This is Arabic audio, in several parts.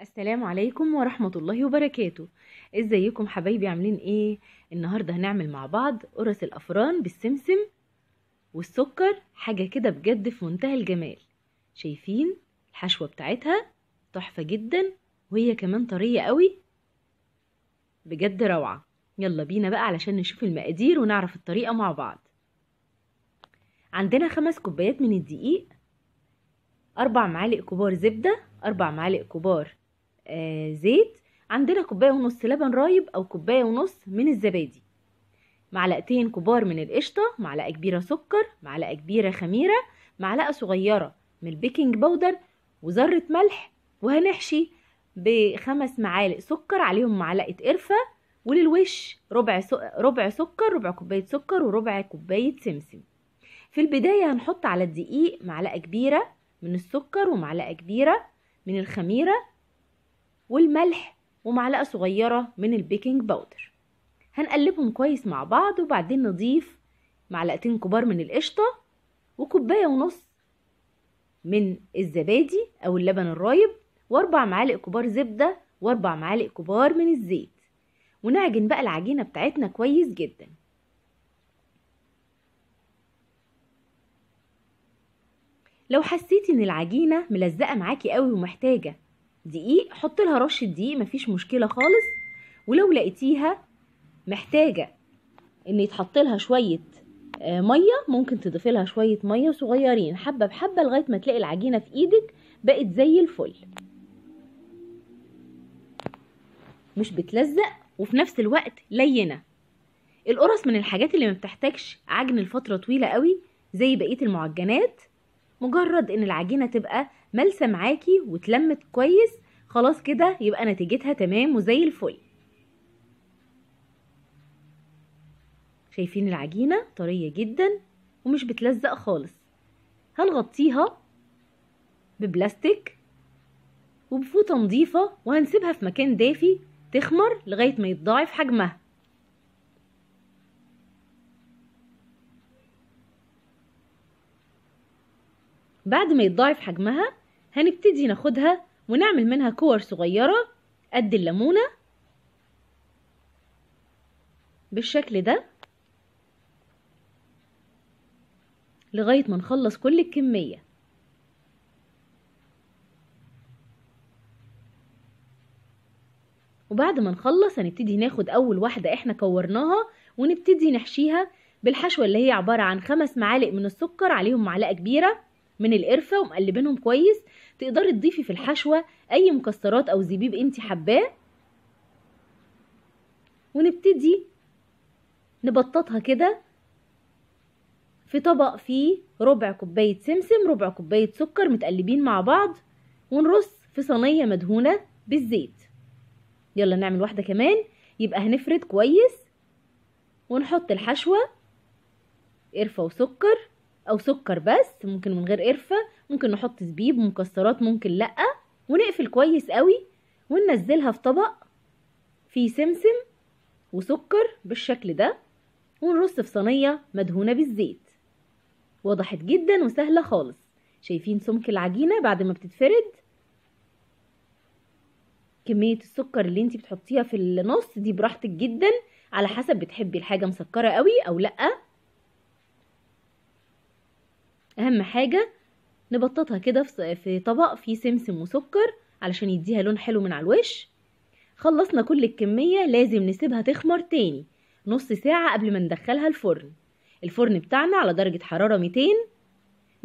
السلام عليكم ورحمة الله وبركاته ازيكم حبايبي عاملين ايه النهاردة هنعمل مع بعض قرص الافران بالسمسم والسكر حاجة كده بجد في منتهى الجمال شايفين الحشوة بتاعتها تحفة جدا وهي كمان طرية قوي بجد روعة يلا بينا بقى علشان نشوف المقادير ونعرف الطريقة مع بعض عندنا خمس كوبايات من الدقيق أربع معالق كبار زبدة أربع معالق كبار آه، زيت عندنا كوباية ونص لبن رايب أو كوباية ونص من الزبادي معلقتين كبار من القشطة معلقة كبيرة سكر معلقة كبيرة خميرة معلقة صغيرة من البيكنج بودر وذرة ملح وهنحشي بخمس معالق سكر عليهم معلقة قرفة وللوش ربع ربع سكر ربع كوباية سكر وربع كوباية سمسم في البداية هنحط على الدقيق معلقة كبيرة من السكر ومعلقة كبيرة من الخميرة والملح ومعلقة صغيرة من البيكنج باودر هنقلبهم كويس مع بعض وبعدين نضيف معلقتين كبار من القشطة وكوباية ونص من الزبادي أو اللبن الرايب واربع معالق كبار زبدة واربع معالق كبار من الزيت ونعجن بقى العجينة بتاعتنا كويس جدا لو حسيتي ان العجينة ملزقة معاكي قوي ومحتاجة دقيق حط لها رش الدقيق مفيش مشكله خالص ولو لقيتيها محتاجه ان يتحط لها شويه آه، ميه ممكن تضيفي لها شويه ميه صغيرين حبه بحبه لغايه ما تلاقي العجينه في ايدك بقت زي الفل مش بتلزق وفي نفس الوقت لينه القرص من الحاجات اللي ما بتحتاجش عجن لفتره طويله قوي زي بقيه المعجنات مجرد ان العجينه تبقى ملسه معاكي واتلمت كويس خلاص كده يبقى نتيجتها تمام وزي الفل شايفين العجينة طرية جدا ومش بتلزق خالص هنغطيها ببلاستيك وبفوطة نظيفة وهنسيبها في مكان دافي تخمر لغاية ما يتضاعف حجمها بعد ما يتضاعف حجمها هنبتدي ناخدها ونعمل منها كور صغيرة قد الليمونة بالشكل ده لغاية ما نخلص كل الكمية وبعد ما نخلص هنبتدي ناخد أول واحدة احنا كورناها ونبتدي نحشيها بالحشوة اللي هي عبارة عن خمس معالق من السكر عليهم معلقة كبيرة من القرفه ومقلبينهم كويس تقدري تضيفي في الحشوه اي مكسرات او زبيب انت حباه ونبتدي نبططها كده في طبق فيه ربع كوبايه سمسم ربع كوبايه سكر متقلبين مع بعض ونرص في صينيه مدهونه بالزيت يلا نعمل واحده كمان يبقى هنفرد كويس ونحط الحشوه قرفه وسكر او سكر بس ممكن من غير قرفة ممكن نحط زبيب مكسرات ممكن لأ ونقفل كويس قوي وننزلها في طبق فيه سمسم وسكر بالشكل ده ونرص في صينية مدهونة بالزيت وضحت جدا وسهلة خالص شايفين سمك العجينة بعد ما بتتفرد كمية السكر اللي انتي بتحطيها في النص دي براحتك جدا على حسب بتحبي الحاجة مسكرة قوي او لأ اهم حاجه نبططها كده في طبق فيه سمسم وسكر علشان يديها لون حلو من على الوش خلصنا كل الكميه لازم نسيبها تخمر تاني نص ساعه قبل ما ندخلها الفرن الفرن بتاعنا على درجه حراره 200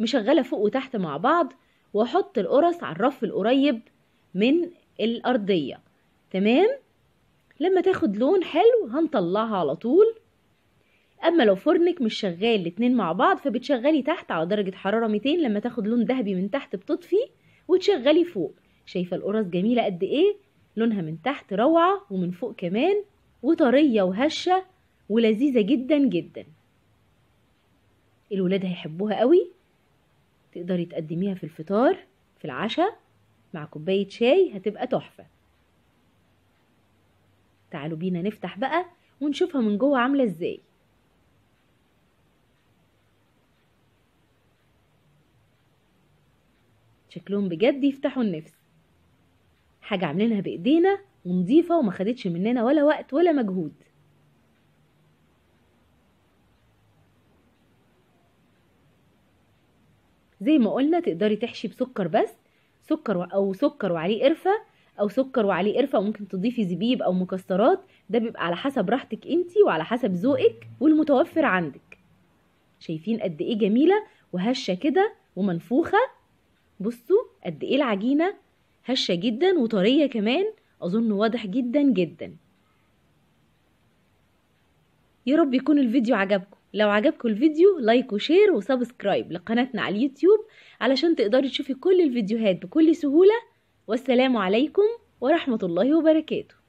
مشغله فوق وتحت مع بعض واحط القرص على الرف القريب من الارضيه تمام لما تاخد لون حلو هنطلعها على طول اما لو فرنك مش شغال الاتنين مع بعض فبتشغلي تحت على درجه حراره 200 لما تاخد لون ذهبي من تحت بتطفي وتشغلي فوق شايفه القرص جميله قد ايه لونها من تحت روعه ومن فوق كمان وطريه وهشه ولذيذه جدا جدا الولاد هيحبوها قوي تقدري تقدميها في الفطار في العشاء مع كوبايه شاي هتبقى تحفه تعالوا بينا نفتح بقى ونشوفها من جوه عامله ازاي شكلهم بجد يفتحوا النفس حاجة عاملينها بإيدينا ونضيفة وما خدتش مننا ولا وقت ولا مجهود زي ما قلنا تقدري تحشي بسكر بس سكر او سكر وعليه قرفه او سكر وعليه قرفه وممكن تضيفي زبيب او مكسرات ده بيبقى على حسب راحتك انتي وعلى حسب ذوقك والمتوفر عندك شايفين قد ايه جميله وهشه كده ومنفوخه بصوا قد ايه العجينه هشه جدا وطريه كمان اظن واضح جدا جدا يا رب يكون الفيديو عجبكم لو عجبكم الفيديو لايك وشير وسبسكرايب لقناتنا على اليوتيوب علشان تقدري تشوفي كل الفيديوهات بكل سهوله والسلام عليكم ورحمه الله وبركاته